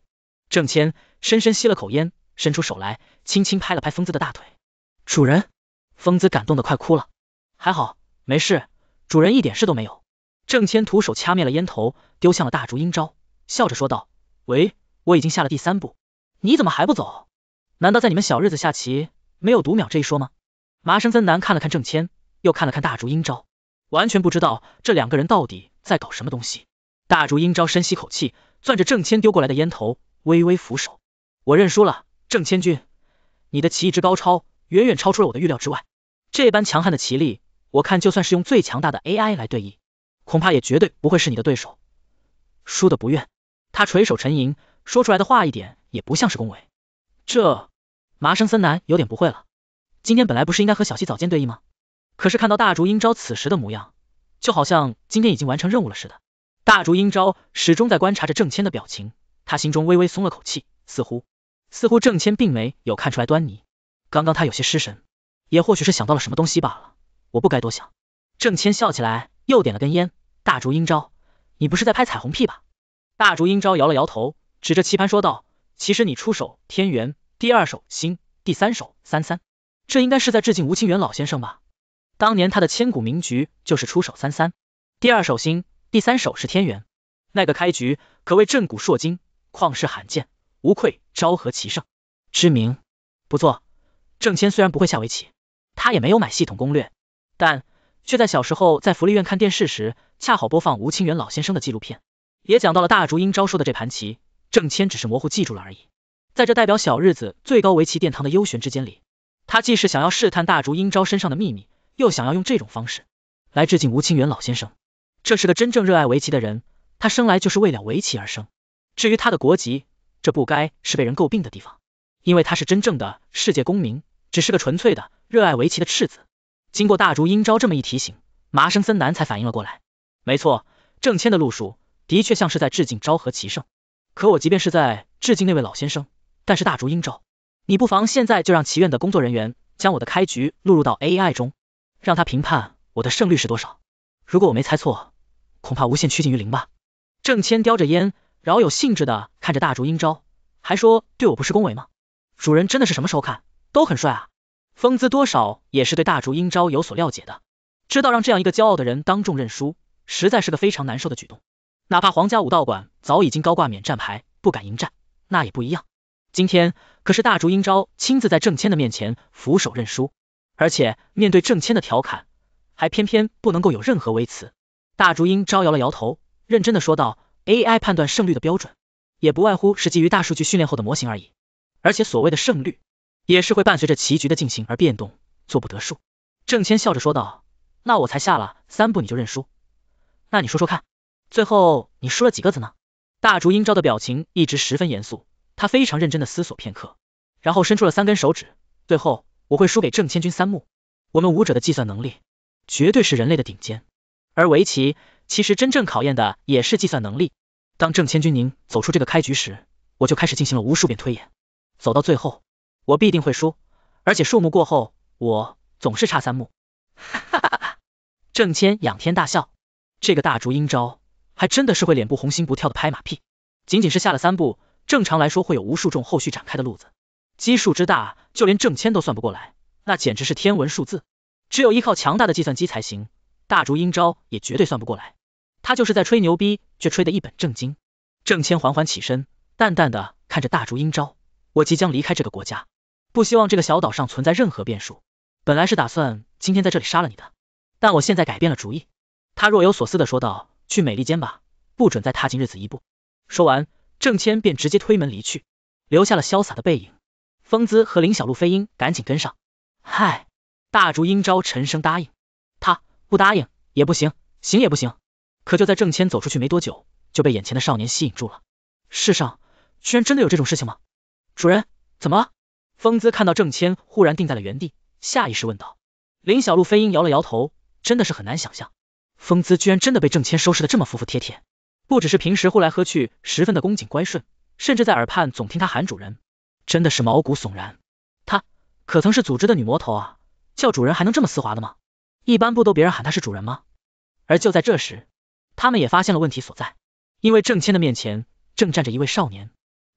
郑谦深深吸了口烟，伸出手来，轻轻拍了拍风姿的大腿。主人，风姿感动的快哭了，还好没事，主人一点事都没有。郑谦徒手掐灭了烟头，丢向了大竹阴招，笑着说道：“喂，我已经下了第三步，你怎么还不走？难道在你们小日子下棋没有读秒这一说吗？”麻生森男看了看郑谦，又看了看大竹英昭，完全不知道这两个人到底在搞什么东西。大竹英昭深吸口气，攥着郑谦丢过来的烟头，微微俯首：“我认输了，郑千军，你的棋艺之高超，远远超出了我的预料之外。这般强悍的棋力，我看就算是用最强大的 AI 来对弈，恐怕也绝对不会是你的对手。输的不怨。”他垂首沉吟，说出来的话一点也不像是恭维。这麻生森男有点不会了。今天本来不是应该和小溪早见对弈吗？可是看到大竹英昭此时的模样，就好像今天已经完成任务了似的。大竹英昭始终在观察着郑谦的表情，他心中微微松了口气，似乎似乎郑谦并没有看出来端倪。刚刚他有些失神，也或许是想到了什么东西罢了。我不该多想。郑谦笑起来，又点了根烟。大竹英昭，你不是在拍彩虹屁吧？大竹英昭摇了摇头，指着棋盘说道：“其实你出手天元，第二手星，第三手三三。”这应该是在致敬吴清源老先生吧？当年他的千古名局就是出手三三，第二手星，第三手是天元，那个开局可谓震古烁今，旷世罕见，无愧昭和棋圣之名。不错，郑谦虽然不会下围棋，他也没有买系统攻略，但却在小时候在福利院看电视时，恰好播放吴清源老先生的纪录片，也讲到了大竹英昭说的这盘棋。郑谦只是模糊记住了而已。在这代表小日子最高围棋殿堂的幽玄之间里。他既是想要试探大竹英昭身上的秘密，又想要用这种方式来致敬吴清源老先生。这是个真正热爱围棋的人，他生来就是为了围棋而生。至于他的国籍，这不该是被人诟病的地方，因为他是真正的世界公民，只是个纯粹的热爱围棋的赤子。经过大竹英昭这么一提醒，麻生森男才反应了过来。没错，郑谦的路数的确像是在致敬昭和棋圣，可我即便是在致敬那位老先生，但是大竹英昭。你不妨现在就让祈院的工作人员将我的开局录入到 A I 中，让他评判我的胜率是多少。如果我没猜错，恐怕无限趋近于零吧。郑谦叼着烟，饶有兴致的看着大竹英昭，还说对我不是恭维吗？主人真的是什么时候看都很帅啊，风姿多少也是对大竹英昭有所了解的，知道让这样一个骄傲的人当众认输，实在是个非常难受的举动。哪怕皇家武道馆早已经高挂免战牌，不敢迎战，那也不一样。今天。可是大竹英昭亲自在郑谦的面前俯首认输，而且面对郑谦的调侃，还偏偏不能够有任何微词。大竹英昭摇了摇头，认真的说道：“AI 判断胜率的标准，也不外乎是基于大数据训练后的模型而已。而且所谓的胜率，也是会伴随着棋局的进行而变动，做不得数。”郑谦笑着说道：“那我才下了三步你就认输？那你说说看，最后你输了几个子呢？”大竹英昭的表情一直十分严肃，他非常认真的思索片刻。然后伸出了三根手指，最后我会输给郑千军三目。我们武者的计算能力绝对是人类的顶尖，而围棋其实真正考验的也是计算能力。当郑千军您走出这个开局时，我就开始进行了无数遍推演，走到最后，我必定会输，而且数目过后，我总是差三目。哈哈哈！郑谦仰天大笑，这个大竹阴招还真的是会脸部红心不跳的拍马屁。仅仅是下了三步，正常来说会有无数种后续展开的路子。基数之大，就连郑谦都算不过来，那简直是天文数字，只有依靠强大的计算机才行。大竹阴招也绝对算不过来，他就是在吹牛逼，却吹得一本正经。郑谦缓缓起身，淡淡的看着大竹阴招：“我即将离开这个国家，不希望这个小岛上存在任何变数。本来是打算今天在这里杀了你的，但我现在改变了主意。”他若有所思的说道：“去美利坚吧，不准再踏进日子一步。”说完，郑谦便直接推门离去，留下了潇洒的背影。风姿和林小路、飞鹰赶紧跟上。嗨，大竹英昭沉声答应，他不答应也不行，行也不行。可就在郑谦走出去没多久，就被眼前的少年吸引住了。世上居然真的有这种事情吗？主人，怎么了？风姿看到郑谦忽然定在了原地，下意识问道。林小路、飞鹰摇了摇头，真的是很难想象，风姿居然真的被郑谦收拾的这么服服帖帖。不只是平时呼来喝去，十分的恭敬乖顺，甚至在耳畔总听他喊主人。真的是毛骨悚然，他可曾是组织的女魔头啊？叫主人还能这么丝滑的吗？一般不都别人喊他是主人吗？而就在这时，他们也发现了问题所在，因为郑谦的面前正站着一位少年，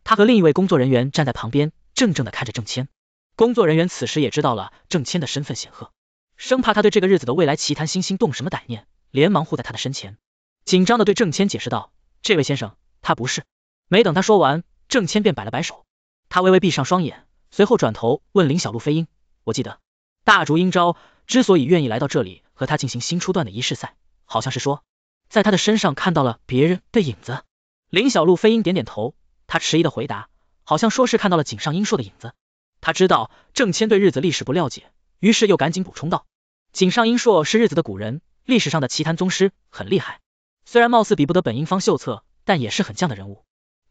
他和另一位工作人员站在旁边，怔怔的看着郑谦。工作人员此时也知道了郑谦的身份显赫，生怕他对这个日子的未来奇谈新星动什么歹念，连忙护在他的身前，紧张的对郑谦解释道：“这位先生，他不是。”没等他说完，郑谦便摆了摆手。他微微闭上双眼，随后转头问林小璐飞鹰：“我记得大竹英昭之所以愿意来到这里和他进行新初段的仪式赛，好像是说在他的身上看到了别人的影子。”林小璐飞鹰点点头，他迟疑的回答，好像说是看到了井上英硕的影子。他知道郑谦对日子历史不了解，于是又赶紧补充道：“井上英硕是日子的古人，历史上的奇谭宗师，很厉害。虽然貌似比不得本英方秀策，但也是很犟的人物。”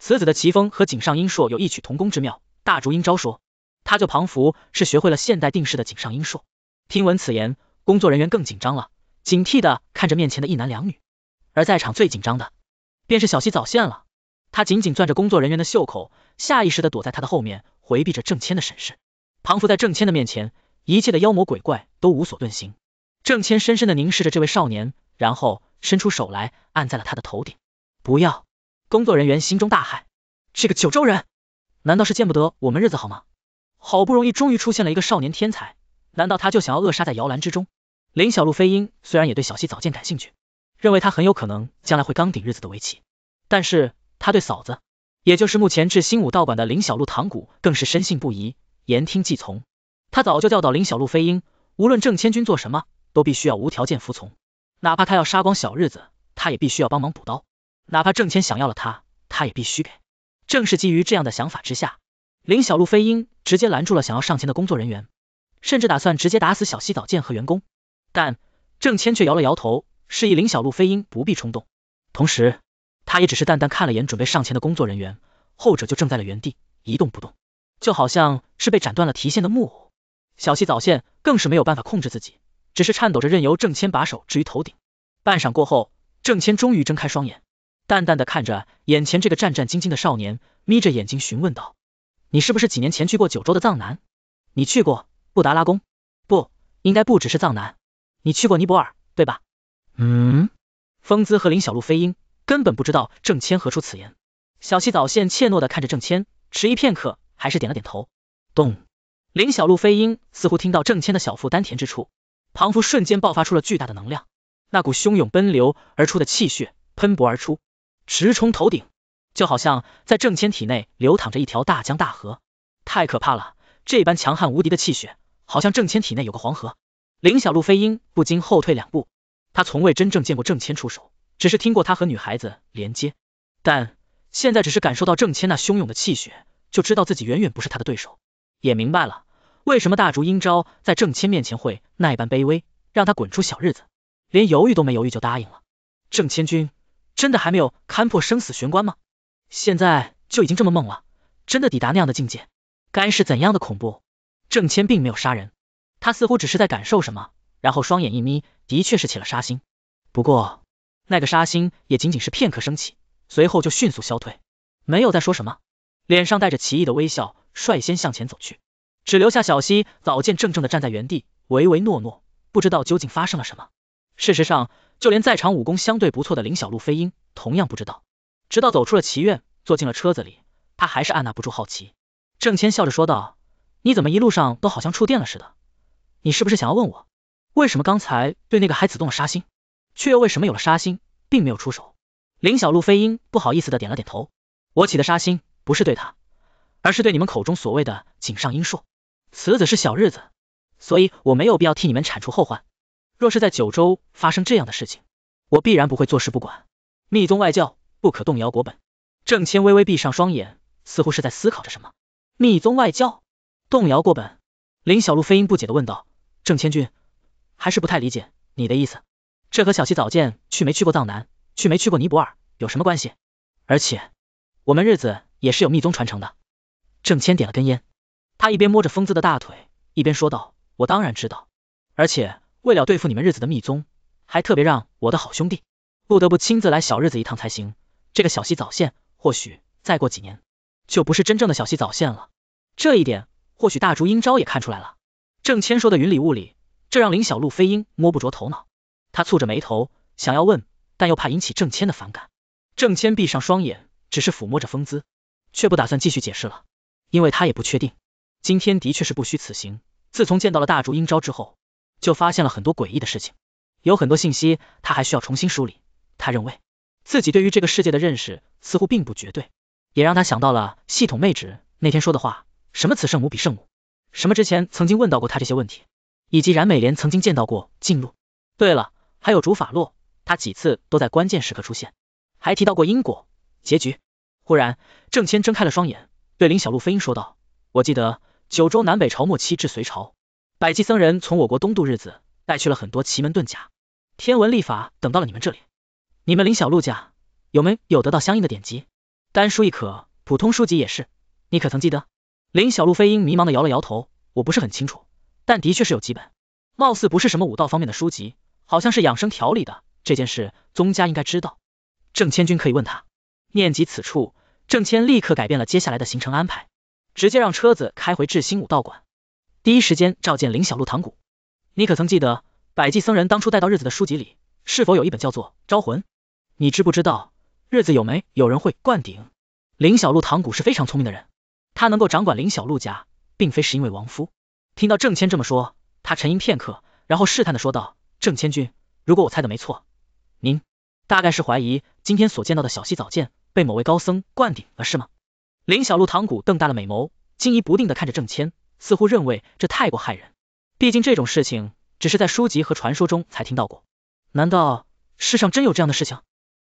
此子的奇风和井上英硕有异曲同工之妙，大竹英昭说，他就庞福是学会了现代定式的井上英硕。听闻此言，工作人员更紧张了，警惕的看着面前的一男两女，而在场最紧张的便是小西早线了，他紧紧攥着工作人员的袖口，下意识的躲在他的后面，回避着郑谦的审视。庞福在郑谦的面前，一切的妖魔鬼怪都无所遁形。郑谦深深的凝视着这位少年，然后伸出手来按在了他的头顶，不要。工作人员心中大骇，这个九州人难道是见不得我们日子好吗？好不容易终于出现了一个少年天才，难道他就想要扼杀在摇篮之中？林小路飞鹰虽然也对小西早见感兴趣，认为他很有可能将来会刚顶日子的围棋，但是他对嫂子，也就是目前至新武道馆的林小路唐古，更是深信不疑，言听计从。他早就教导林小路飞鹰，无论郑千军做什么，都必须要无条件服从，哪怕他要杀光小日子，他也必须要帮忙补刀。哪怕郑谦想要了他，他也必须给。正是基于这样的想法之下，林小璐、飞鹰直接拦住了想要上前的工作人员，甚至打算直接打死小西早见和员工。但郑谦却摇了摇头，示意林小璐、飞鹰不必冲动。同时，他也只是淡淡看了眼准备上前的工作人员，后者就怔在了原地一动不动，就好像是被斩断了提线的木偶。小西早见更是没有办法控制自己，只是颤抖着任由郑谦把手置于头顶。半晌过后，郑谦终于睁开双眼。淡淡的看着眼前这个战战兢兢的少年，眯着眼睛询问道：“你是不是几年前去过九州的藏南？你去过布达拉宫？不应该不只是藏南，你去过尼泊尔，对吧？”嗯。风姿和林小璐、飞鹰根本不知道郑谦何出此言，小溪早线怯懦的看着郑谦，迟疑片刻，还是点了点头。咚！林小璐、飞鹰似乎听到郑谦的小腹丹田之处，庞佛瞬间爆发出了巨大的能量，那股汹涌奔流而出的气血喷薄而出。直冲头顶，就好像在郑谦体内流淌着一条大江大河，太可怕了！这般强悍无敌的气血，好像郑谦体内有个黄河。林小璐飞鹰不禁后退两步，他从未真正见过郑谦出手，只是听过他和女孩子连接，但现在只是感受到郑千那汹涌的气血，就知道自己远远不是他的对手，也明白了为什么大竹阴招在郑千面前会那般卑微，让他滚出小日子，连犹豫都没犹豫就答应了郑千君，真的还没有勘破生死玄关吗？现在就已经这么梦了，真的抵达那样的境界，该是怎样的恐怖？郑谦并没有杀人，他似乎只是在感受什么，然后双眼一眯，的确是起了杀心。不过那个杀心也仅仅是片刻升起，随后就迅速消退，没有再说什么，脸上带着奇异的微笑，率先向前走去，只留下小溪早见怔怔的站在原地，唯唯诺诺，不知道究竟发生了什么。事实上。就连在场武功相对不错的林小璐、飞鹰同样不知道，直到走出了棋院，坐进了车子里，他还是按捺不住好奇。郑谦笑着说道：“你怎么一路上都好像触电了似的？你是不是想要问我，为什么刚才对那个孩子动了杀心，却又为什么有了杀心，并没有出手？”林小璐、飞鹰不好意思的点了点头：“我起的杀心不是对他，而是对你们口中所谓的井上英树，此子是小日子，所以我没有必要替你们铲除后患。”若是在九州发生这样的事情，我必然不会坐视不管。密宗外教不可动摇国本。郑谦微微闭上双眼，似乎是在思考着什么。密宗外教动摇国本？林小璐飞鹰不解的问道：“郑谦君，还是不太理解你的意思。这和小七早见去没去过藏南，去没去过尼泊尔有什么关系？而且我们日子也是有密宗传承的。”郑谦点了根烟，他一边摸着疯子的大腿，一边说道：“我当然知道，而且。”为了对付你们日子的密宗，还特别让我的好兄弟不得不亲自来小日子一趟才行。这个小溪早线，或许再过几年就不是真正的小溪早线了，这一点或许大竹英昭也看出来了。郑谦说的云里雾里，这让林小璐飞鹰摸不着头脑。他蹙着眉头想要问，但又怕引起郑谦的反感。郑谦闭上双眼，只是抚摸着风姿，却不打算继续解释了，因为他也不确定。今天的确是不虚此行，自从见到了大竹英昭之后。就发现了很多诡异的事情，有很多信息他还需要重新梳理。他认为自己对于这个世界的认识似乎并不绝对，也让他想到了系统妹纸那天说的话，什么此圣母彼圣母，什么之前曾经问到过他这些问题，以及冉美莲曾经见到过记路。对了，还有主法洛，他几次都在关键时刻出现，还提到过因果结局。忽然，郑谦睁开了双眼，对林小璐、飞鹰说道：“我记得九州南北朝末期至隋朝。”百济僧人从我国东渡日子，带去了很多奇门遁甲、天文历法等到了你们这里。你们林小鹿家有没有得到相应的典籍？单书亦可，普通书籍也是。你可曾记得？林小鹿飞鹰迷茫的摇了摇头，我不是很清楚，但的确是有几本，貌似不是什么武道方面的书籍，好像是养生调理的。这件事宗家应该知道，郑千军可以问他。念及此处，郑千立刻改变了接下来的行程安排，直接让车子开回智兴武道馆。第一时间召见林小璐堂鼓。你可曾记得百济僧人当初带到日子的书籍里，是否有一本叫做《招魂》？你知不知道日子有没有人会灌顶？林小璐堂鼓是非常聪明的人，他能够掌管林小璐家，并非是因为亡夫。听到郑谦这么说，他沉吟片刻，然后试探的说道：“郑谦君，如果我猜的没错，您大概是怀疑今天所见到的小溪早见被某位高僧灌顶了是吗？”林小璐堂鼓瞪大了美眸，惊疑不定的看着郑谦。似乎认为这太过骇人，毕竟这种事情只是在书籍和传说中才听到过。难道世上真有这样的事情？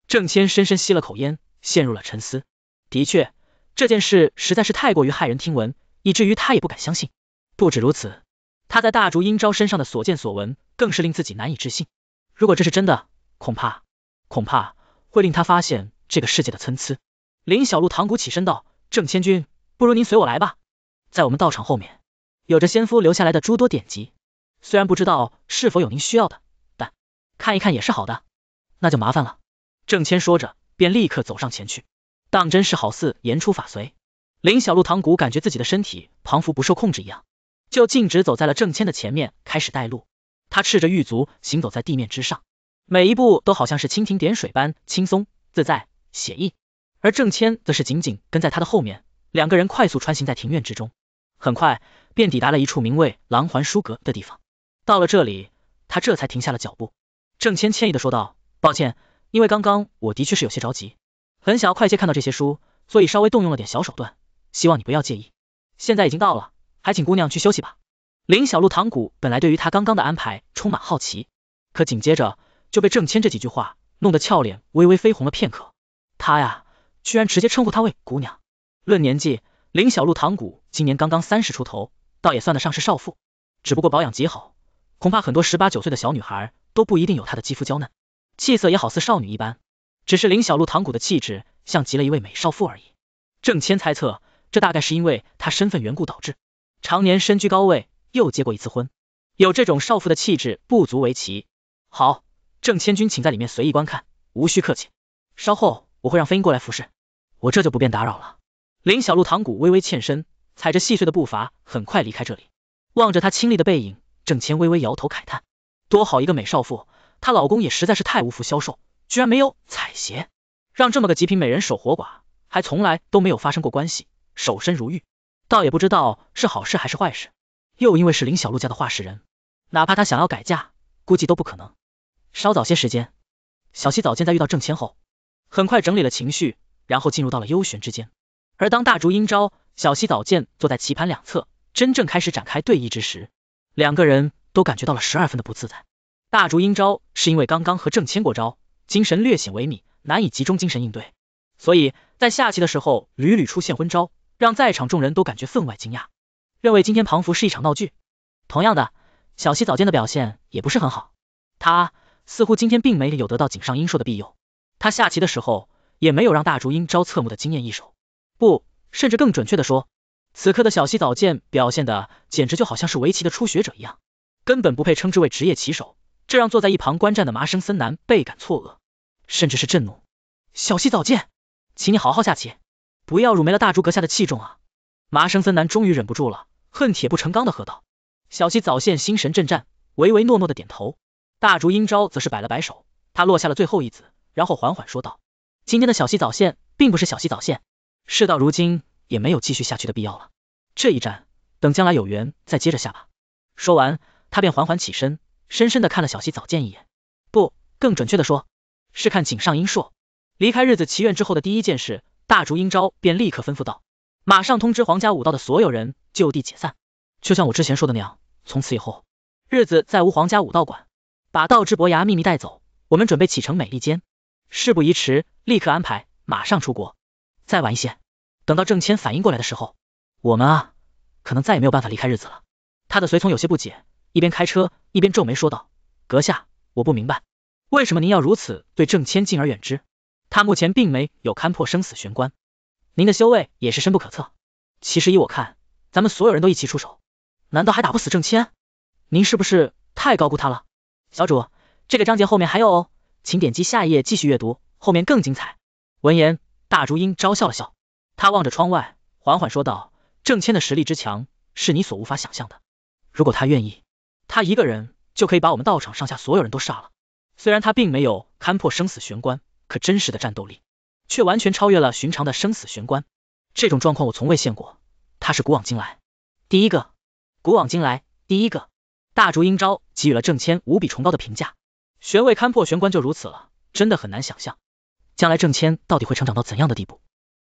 郑谦深深吸了口烟，陷入了沉思。的确，这件事实在是太过于骇人听闻，以至于他也不敢相信。不止如此，他在大竹英昭身上的所见所闻，更是令自己难以置信。如果这是真的，恐怕恐怕会令他发现这个世界的参差。林小璐唐古起身道：“郑千军，不如您随我来吧，在我们道场后面。”有着先夫留下来的诸多典籍，虽然不知道是否有您需要的，但看一看也是好的。那就麻烦了。”郑谦说着，便立刻走上前去，当真是好似言出法随。林小璐唐古感觉自己的身体彷佛不受控制一样，就径直走在了郑谦的前面，开始带路。他赤着玉足行走在地面之上，每一步都好像是蜻蜓点水般轻松自在、写意。而郑谦则是紧紧跟在他的后面，两个人快速穿行在庭院之中，很快。便抵达了一处名为“琅环书阁”的地方。到了这里，他这才停下了脚步。郑谦歉意的说道：“抱歉，因为刚刚我的确是有些着急，很想要快些看到这些书，所以稍微动用了点小手段，希望你不要介意。现在已经到了，还请姑娘去休息吧。”林小璐唐古本来对于他刚刚的安排充满好奇，可紧接着就被郑谦这几句话弄得俏脸微微绯红了片刻。他呀，居然直接称呼他为姑娘。论年纪，林小璐唐古今年刚刚三十出头。倒也算得上是少妇，只不过保养极好，恐怕很多十八九岁的小女孩都不一定有她的肌肤娇嫩，气色也好似少女一般。只是林小璐堂古的气质像极了一位美少妇而已。郑谦猜测，这大概是因为她身份缘故导致，常年身居高位，又结过一次婚，有这种少妇的气质不足为奇。好，郑谦君请在里面随意观看，无需客气，稍后我会让飞鹰过来服侍，我这就不便打扰了。林小璐堂古微微欠身。踩着细碎的步伐，很快离开这里。望着她清丽的背影，郑谦微微摇头慨叹，多好一个美少妇，她老公也实在是太无福消受，居然没有彩鞋，让这么个极品美人守活寡，还从来都没有发生过关系，守身如玉，倒也不知道是好事还是坏事。又因为是林小璐家的画室人，哪怕她想要改嫁，估计都不可能。稍早些时间，小溪早间在遇到郑谦后，很快整理了情绪，然后进入到了幽玄之间。而当大竹英昭、小西早见坐在棋盘两侧，真正开始展开对弈之时，两个人都感觉到了十二分的不自在。大竹英昭是因为刚刚和郑谦过招，精神略显萎靡，难以集中精神应对，所以在下棋的时候屡屡出现昏招，让在场众人都感觉分外惊讶，认为今天庞福是一场闹剧。同样的，小西早见的表现也不是很好，他似乎今天并没有得到井上英硕的庇佑，他下棋的时候也没有让大竹英昭侧目的惊艳一手。不，甚至更准确的说，此刻的小西早见表现的简直就好像是围棋的初学者一样，根本不配称之为职业棋手。这让坐在一旁观战的麻生森男倍感错愕，甚至是震怒。小西早见，请你好好下棋，不要辱没了大竹阁下的器重啊！麻生森男终于忍不住了，恨铁不成钢的喝道。小西早见心神震颤，唯唯诺诺的点头。大竹英昭则是摆了摆手，他落下了最后一子，然后缓缓说道：“今天的小西早见，并不是小西早见。”事到如今，也没有继续下去的必要了。这一战，等将来有缘再接着下吧。说完，他便缓缓起身，深深的看了小溪早见一眼。不，更准确的说，是看井上英硕。离开日子祈愿之后的第一件事，大竹英昭便立刻吩咐道：马上通知皇家武道的所有人，就地解散。就像我之前说的那样，从此以后，日子再无皇家武道馆。把道之伯牙秘密带走，我们准备启程美利坚。事不宜迟，立刻安排，马上出国。再晚一些，等到郑谦反应过来的时候，我们啊，可能再也没有办法离开日子了。他的随从有些不解，一边开车一边皱眉说道：“阁下，我不明白，为什么您要如此对郑谦敬而远之？他目前并没有勘破生死玄关，您的修为也是深不可测。其实依我看，咱们所有人都一起出手，难道还打不死郑谦？您是不是太高估他了？”小主，这个章节后面还有哦，请点击下一页继续阅读，后面更精彩。闻言。大竹英昭笑了笑，他望着窗外，缓缓说道：“郑谦的实力之强，是你所无法想象的。如果他愿意，他一个人就可以把我们道场上下所有人都杀了。虽然他并没有勘破生死玄关，可真实的战斗力，却完全超越了寻常的生死玄关。这种状况我从未见过，他是古往今来第一个，古往今来第一个。”大竹英昭给予了郑谦无比崇高的评价，玄位勘破玄关就如此了，真的很难想象。将来郑谦到底会成长到怎样的地步？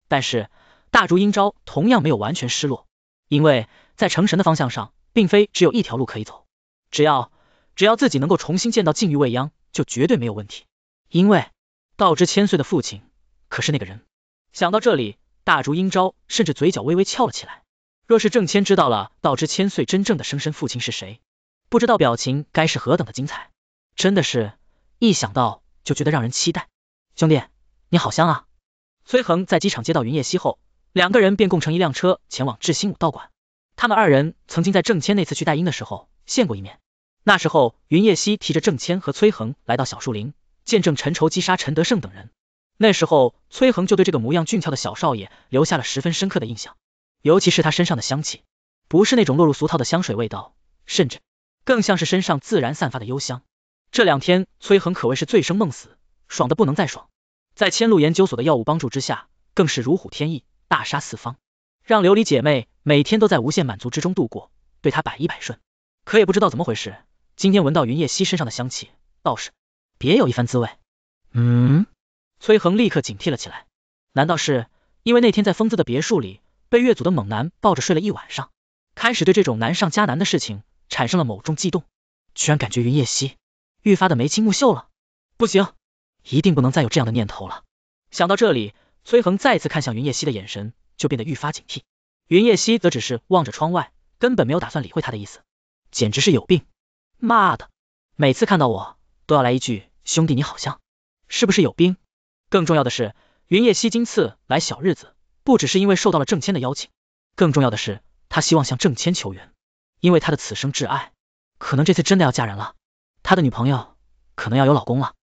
但是大竹英昭同样没有完全失落，因为在成神的方向上，并非只有一条路可以走。只要只要自己能够重新见到禁欲未央，就绝对没有问题。因为道之千岁的父亲可是那个人。想到这里，大竹英昭甚至嘴角微微翘了起来。若是郑谦知道了道之千岁真正的生身父亲是谁，不知道表情该是何等的精彩。真的是一想到就觉得让人期待，兄弟。你好香啊！崔恒在机场接到云夜熙后，两个人便共乘一辆车前往智星武道馆。他们二人曾经在郑谦那次去戴英的时候见过一面。那时候，云夜熙提着郑谦和崔恒来到小树林，见证陈仇击杀陈德胜等人。那时候，崔恒就对这个模样俊俏的小少爷留下了十分深刻的印象，尤其是他身上的香气，不是那种落入俗套的香水味道，甚至更像是身上自然散发的幽香。这两天，崔恒可谓是醉生梦死，爽的不能再爽。在千路研究所的药物帮助之下，更是如虎添翼，大杀四方，让琉璃姐妹每天都在无限满足之中度过，对她百依百顺。可也不知道怎么回事，今天闻到云夜熙身上的香气，倒是别有一番滋味。嗯，崔恒立刻警惕了起来，难道是因为那天在疯子的别墅里被月组的猛男抱着睡了一晚上，开始对这种难上加难的事情产生了某种悸动，居然感觉云夜熙愈发的眉清目秀了？不行！一定不能再有这样的念头了。想到这里，崔恒再次看向云叶熙的眼神就变得愈发警惕。云叶熙则只是望着窗外，根本没有打算理会他的意思，简直是有病！妈的，每次看到我都要来一句兄弟你好香，是不是有病？更重要的是，云叶熙今次来小日子，不只是因为受到了郑谦的邀请，更重要的是他希望向郑谦求援，因为他的此生挚爱可能这次真的要嫁人了，他的女朋友可能要有老公了。